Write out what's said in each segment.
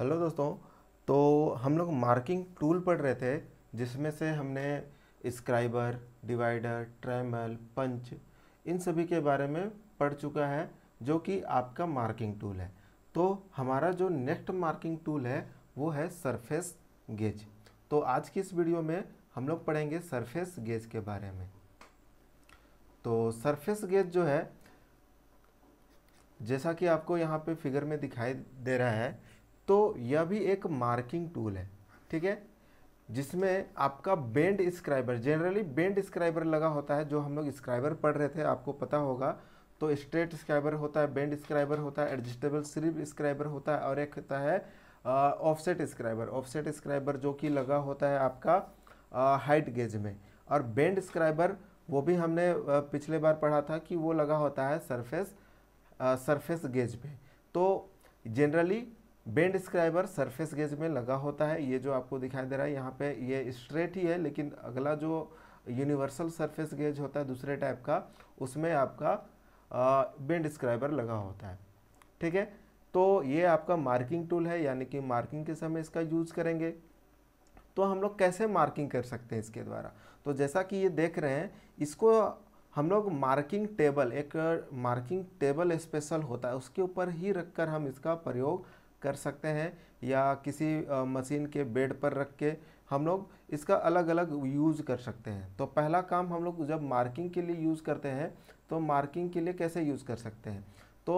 hello दोस्तों तो हम लोग मार्किंग टूल पढ़ रहे थे जिसमें से हमने स्क्राइबर डिवाइडर ट्रैमल पंच इन सभी के बारे में पढ़ चुका है जो कि आपका मार्किंग टूल है तो हमारा जो नेक्स्ट मार्किंग टूल है वो है सरफेस गेज तो आज की इस वीडियो में हम लोग पढ़ेंगे सरफेस गेज के बारे में तो सरफेस गेज जो है जैसा कि आपको यहाँ पे फिगर में दिखाई दे रहा है तो यह भी एक मार्किंग टूल है ठीक है जिसमें आपका bent scriber generally bent scriber लगा होता है जो हम लोग स्क्राइबर पढ़ रहे थे आपको पता होगा तो स्ट्रेट स्क्राइबर होता है बेंड स्क्राइबर होता है एडजस्टेबल स्लिप स्क्राइबर होता है और एक होता है ऑफसेट स्क्राइबर ऑफसेट स्क्राइबर जो कि लगा होता है आपका हाइट गेज में और बेंड स्क्राइबर वो भी हमने पिछले बार पढ़ा था कि वो लगा होता है सरफेस सरफेस गेज पे तो generally bent scriber surface gauge में लगा होता है ये जो आपको दिखाई दे रहा है यहाँ पे ये स्ट्रेट ही है लेकिन अगला जो यूनिवर्सल सरफेस गेज होता है दूसरे टाइप का उसमें आपका बेंड स्क्राइबर लगा होता है ठीक है तो ये आपका मार्किंग टूल है यानी कि मार्किंग के समय इसका यूज़ करेंगे तो हम लोग कैसे मार्किंग कर सकते हैं इसके द्वारा तो जैसा कि ये देख रहे हैं इसको हम लोग मार्किंग टेबल एक मार्किंग टेबल स्पेशल होता है उसके ऊपर ही रखकर हम इसका प्रयोग कर सकते हैं या किसी मशीन के बेड पर रख के हम लोग इसका अलग अलग यूज़ कर सकते हैं तो पहला काम हम लोग जब मार्किंग के लिए यूज़ करते हैं तो मार्किंग के लिए कैसे यूज़ कर सकते हैं तो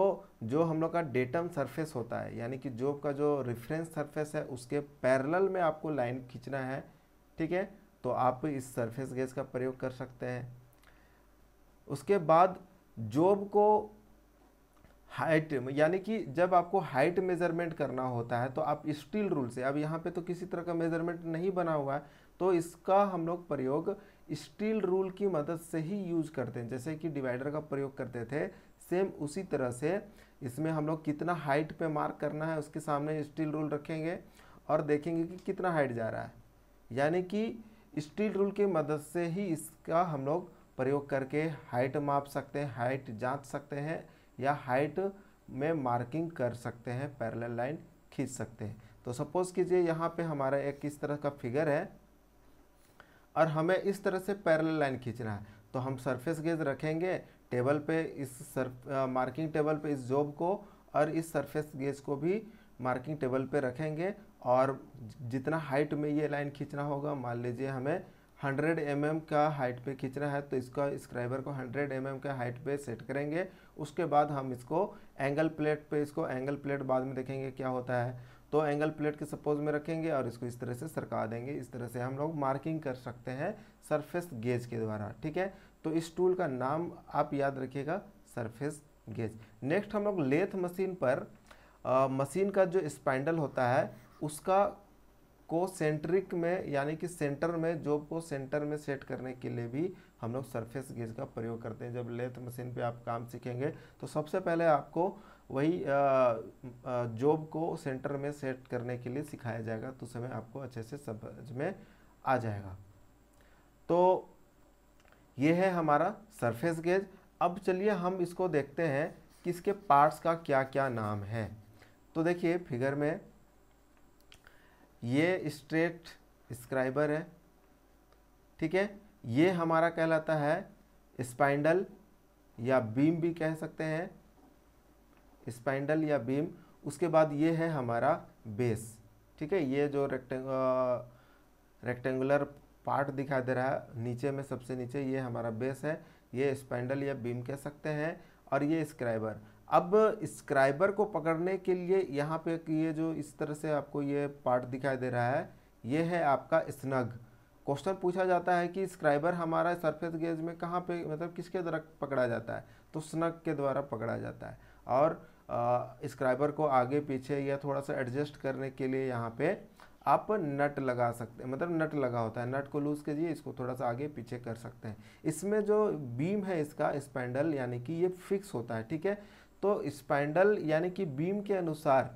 जो हम लोग का डेटम सरफेस होता है यानी कि जो का जो रेफरेंस सरफेस है उसके पैरेलल में आपको लाइन खींचना है ठीक है तो आप इस सरफेस गैस का प्रयोग कर सकते हैं उसके बाद जॉब को हाइट यानी कि जब आपको हाइट मेज़रमेंट करना होता है तो आप स्टील रूल से अब यहाँ पे तो किसी तरह का मेज़रमेंट नहीं बना हुआ है तो इसका हम लोग प्रयोग स्टील रूल की मदद से ही यूज़ करते हैं जैसे कि डिवाइडर का प्रयोग करते थे सेम उसी तरह से इसमें हम लोग कितना हाइट पे मार्क करना है उसके सामने स्टील रूल रखेंगे और देखेंगे कि कितना हाइट जा रहा है यानी कि स्टील रूल की मदद से ही इसका हम लोग प्रयोग करके हाइट माप सकते हैं हाइट जाँच सकते हैं या हाइट में मार्किंग कर सकते हैं पैरेलल लाइन खींच सकते हैं तो सपोज़ कीजिए यहाँ पे हमारा एक किस तरह का फिगर है और हमें इस तरह से पैरेलल लाइन खींचना है तो हम सरफेस गेज रखेंगे टेबल पे इस सर्फ मार्किंग टेबल पे इस जॉब को और इस सरफेस गेज को भी मार्किंग टेबल पे रखेंगे और जितना हाइट में ये लाइन खींचना होगा मान लीजिए हमें 100 एम mm का हाइट पे खींचना है तो इसका स्क्राइबर को 100 एम mm का हाइट पे सेट करेंगे उसके बाद हम इसको एंगल प्लेट पे इसको एंगल प्लेट बाद में देखेंगे क्या होता है तो एंगल प्लेट के सपोज में रखेंगे और इसको इस तरह से सरका देंगे इस तरह से हम लोग मार्किंग कर सकते हैं सरफेस गेज के द्वारा ठीक है तो इस टूल का नाम आप याद रखिएगा सरफेस गेज नेक्स्ट हम लोग लेथ मशीन पर आ, मशीन का जो स्पैंडल होता है उसका को सेंट्रिक में यानी कि सेंटर में जॉब को सेंटर में सेट करने के लिए भी हम लोग सरफेस गेज का प्रयोग करते हैं जब लेथ मशीन पे आप काम सीखेंगे तो सबसे पहले आपको वही जॉब को सेंटर में सेट करने के लिए सिखाया जाएगा तो समय आपको अच्छे से समझ में आ जाएगा तो ये है हमारा सरफेस गेज अब चलिए हम इसको देखते हैं कि इसके पार्ट्स का क्या क्या नाम है तो देखिए फिगर में ये स्ट्रेट स्क्राइबर है ठीक है ये हमारा कहलाता है स्पाइंडल या बीम भी कह सकते हैं स्पाइंडल या बीम उसके बाद ये है हमारा बेस ठीक है ये जो रेक्टेंग रेक्टेंगुलर पार्ट दिखाई दे रहा है नीचे में सबसे नीचे ये हमारा बेस है ये स्पाइंडल या बीम कह सकते हैं और ये स्क्राइबर अब स्क्राइबर को पकड़ने के लिए यहाँ पे ये जो इस तरह से आपको ये पार्ट दिखाई दे रहा है ये है आपका स्नग क्वेश्चन पूछा जाता है कि स्क्राइबर हमारा सरफेस गेज में कहाँ पे मतलब किसके द्वारा पकड़ा जाता है तो स्नग के द्वारा पकड़ा जाता है और स्क्राइबर को आगे पीछे या थोड़ा सा एडजस्ट करने के लिए यहाँ पे आप नट लगा सकते हैं मतलब नट लगा होता है नट को लूज़ कीजिए इसको थोड़ा सा आगे पीछे कर सकते हैं इसमें जो बीम है इसका स्पैंडल यानी कि ये फिक्स होता है ठीक है तो स्पैंडल यानी कि बीम के अनुसार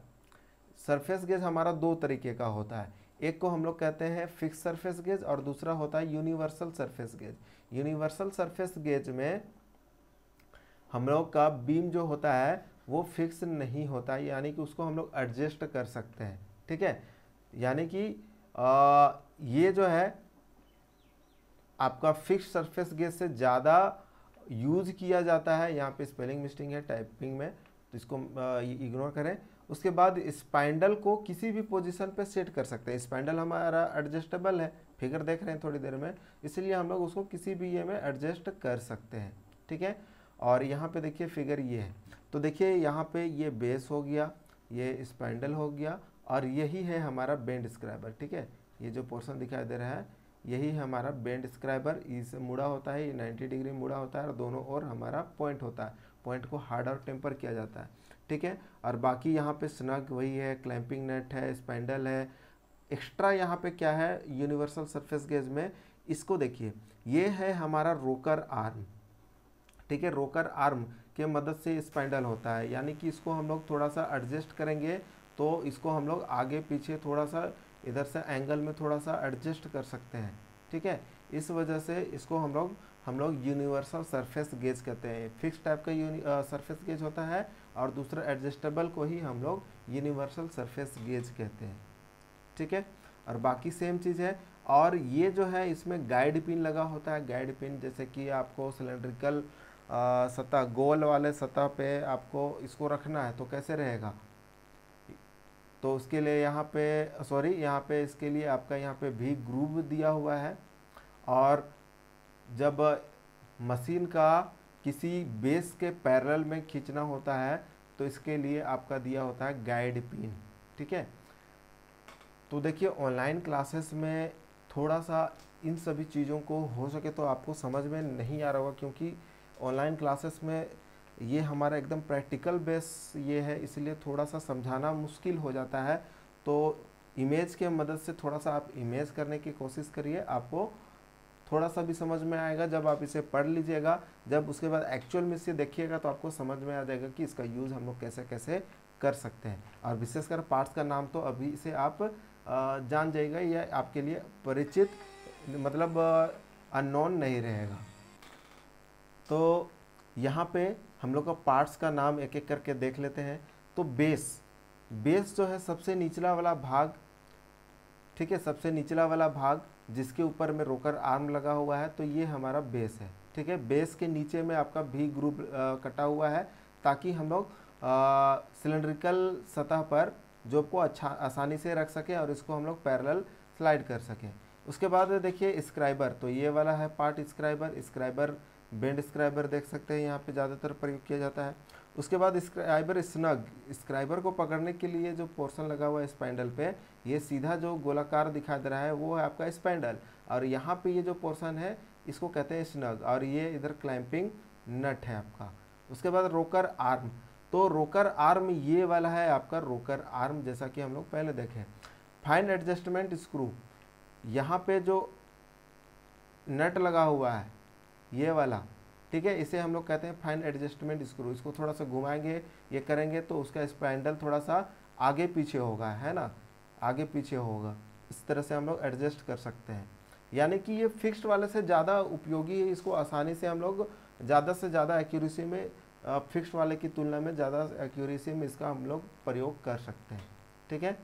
सरफेस गेज हमारा दो तरीके का होता है एक को हम लोग कहते हैं फिक्स सरफेस गेज और दूसरा होता है universal surface gauge universal surface gauge में हम लोग का बीम जो होता है वो फिक्स नहीं होता यानी कि उसको हम लोग एडजस्ट कर सकते हैं ठीक है यानी कि आ, ये जो है आपका फिक्स सरफेस गेज से ज़्यादा यूज़ किया जाता है यहाँ पे स्पेलिंग मिस्टिंग है टाइपिंग में तो इसको इग्नोर करें उसके बाद स्पाइंडल को किसी भी पोजीशन पे सेट कर सकते हैं स्पाइंडल हमारा एडजस्टेबल है फिगर देख रहे हैं थोड़ी देर में इसलिए हम लोग उसको किसी भी ये में एडजस्ट कर सकते हैं ठीक है और यहाँ पे देखिए फिगर ये है तो देखिए यहाँ पे ये बेस हो गया ये स्पाइंडल हो गया और यही है हमारा बेंड स्क्राइबर ठीक है ये जो पोर्सन दिखाई दे रहा है यही हमारा बेंड स्क्राइबर इस मुड़ा होता है ये 90 डिग्री मुड़ा होता है और दोनों ओर हमारा पॉइंट होता है पॉइंट को हार्ड और टेम्पर किया जाता है ठीक है और बाकी यहाँ पे स्नग वही है क्लैंपिंग नेट है स्पैंडल है एक्स्ट्रा यहाँ पे क्या है यूनिवर्सल सरफेस गेज में इसको देखिए ये है हमारा रोकर आर्म ठीक है रोकर आर्म के मदद से स्पैंडल होता है यानी कि इसको हम लोग थोड़ा सा एडजस्ट करेंगे तो इसको हम लोग आगे पीछे थोड़ा सा इधर से एंगल में थोड़ा सा एडजस्ट कर सकते हैं ठीक है इस वजह से इसको हम लोग हम लोग यूनिवर्सल सरफेस गेज कहते हैं फिक्स टाइप का सरफेस गेज होता है और दूसरा एडजस्टेबल को ही हम लोग यूनिवर्सल सरफेस गेज कहते हैं ठीक है और बाकी सेम चीज़ है और ये जो है इसमें गाइड पिन लगा होता है गाइड पिन जैसे कि आपको सिलेंड्रिकल सतह गोल वाले सतह पे आपको इसको रखना है तो कैसे रहेगा तो उसके लिए यहाँ पे सॉरी यहाँ पे इसके लिए आपका यहाँ पे भी ग्रूव दिया हुआ है और जब मशीन का किसी बेस के पैरल में खींचना होता है तो इसके लिए आपका दिया होता है गाइड पिन ठीक है तो देखिए ऑनलाइन क्लासेस में थोड़ा सा इन सभी चीज़ों को हो सके तो आपको समझ में नहीं आ रहा होगा क्योंकि ऑनलाइन क्लासेस में ये हमारा एकदम प्रैक्टिकल बेस ये है इसलिए थोड़ा सा समझाना मुश्किल हो जाता है तो इमेज के मदद से थोड़ा सा आप इमेज करने की कोशिश करिए आपको थोड़ा सा भी समझ में आएगा जब आप इसे पढ़ लीजिएगा जब उसके बाद एक्चुअल में इसे देखिएगा तो आपको समझ में आ जाएगा कि इसका यूज़ हम लोग कैसे कैसे कर सकते हैं और विशेषकर पार्ट्स का नाम तो अभी से आप जान जाएगा या आपके लिए परिचित मतलब अननोन नहीं रहेगा तो यहाँ पे हम लोग का पार्ट्स का नाम एक एक करके देख लेते हैं तो बेस बेस जो है सबसे निचला वाला भाग ठीक है सबसे निचला वाला भाग जिसके ऊपर में रोकर आर्म लगा हुआ है तो ये हमारा बेस है ठीक है बेस के नीचे में आपका भी ग्रुप कटा हुआ है ताकि हम लोग सिलेंड्रिकल सतह पर जो को अच्छा आसानी से रख सकें और इसको हम लोग पैरल स्लाइड कर सकें उसके बाद देखिए स्क्राइबर तो ये वाला है part scriber scriber bent scriber देख सकते हैं यहाँ पे ज़्यादातर प्रयोग किया जाता है उसके बाद स्क्राइबर स्नग स्क्राइबर को पकड़ने के लिए जो पोर्शन लगा हुआ है स्पैंडल पे ये सीधा जो गोलाकार दिखाई दे रहा है वो है आपका स्पैंडल और यहाँ पे ये जो पोर्शन है इसको कहते हैं स्नग और ये इधर क्लैंपिंग नट है आपका उसके बाद रोकर आर्म तो रोकर आर्म ये वाला है आपका रोकर आर्म जैसा कि हम लोग पहले देखें फाइन एडजस्टमेंट स्क्रू यहाँ पर जो नट लगा हुआ है ये वाला ठीक है इसे हम लोग कहते हैं फाइन एडजस्टमेंट स्क्रू इसको थोड़ा सा घुमाएंगे ये करेंगे तो उसका स्पैंडल थोड़ा सा आगे पीछे होगा है ना आगे पीछे होगा इस तरह से हम लोग एडजस्ट कर सकते हैं यानी कि ये फिक्स्ड वाले से ज़्यादा उपयोगी है इसको आसानी से हम लोग ज़्यादा से ज़्यादा एक्यूरेसी में फिक्स्ड वाले की तुलना में ज़्यादा एक्यूरेसी में इसका हम लोग प्रयोग कर सकते हैं ठीक है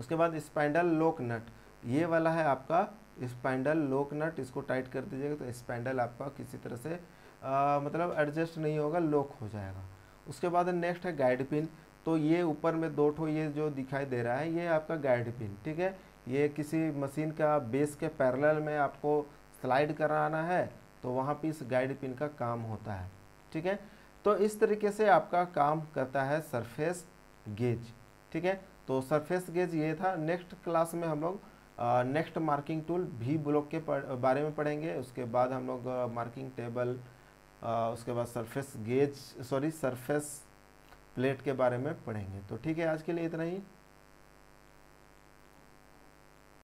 उसके बाद स्पैंडल लोक नट ये वाला है आपका स्पैंडल लोक नट इसको टाइट कर दीजिएगा तो स्पैंडल आपका किसी तरह से आ, मतलब एडजस्ट नहीं होगा लोक हो जाएगा उसके बाद नेक्स्ट है गाइड पिन तो ये ऊपर में दो ठो ये जो दिखाई दे रहा है ये आपका गाइड पिन ठीक है ये किसी मशीन का बेस के पैरेलल में आपको स्लाइड कराना है तो वहाँ पे इस गाइड पिन का काम होता है ठीक है तो इस तरीके से आपका काम करता है सरफेस गेज ठीक है तो सरफेस गेज ये था नेक्स्ट क्लास में हम लोग नेक्स्ट मार्किंग टूल भी ब्लॉक के बारे में पढ़ेंगे उसके बाद हम लोग मार्किंग टेबल उसके बाद surface gauge sorry surface plate के बारे में पढ़ेंगे तो ठीक है आज के लिए इतना ही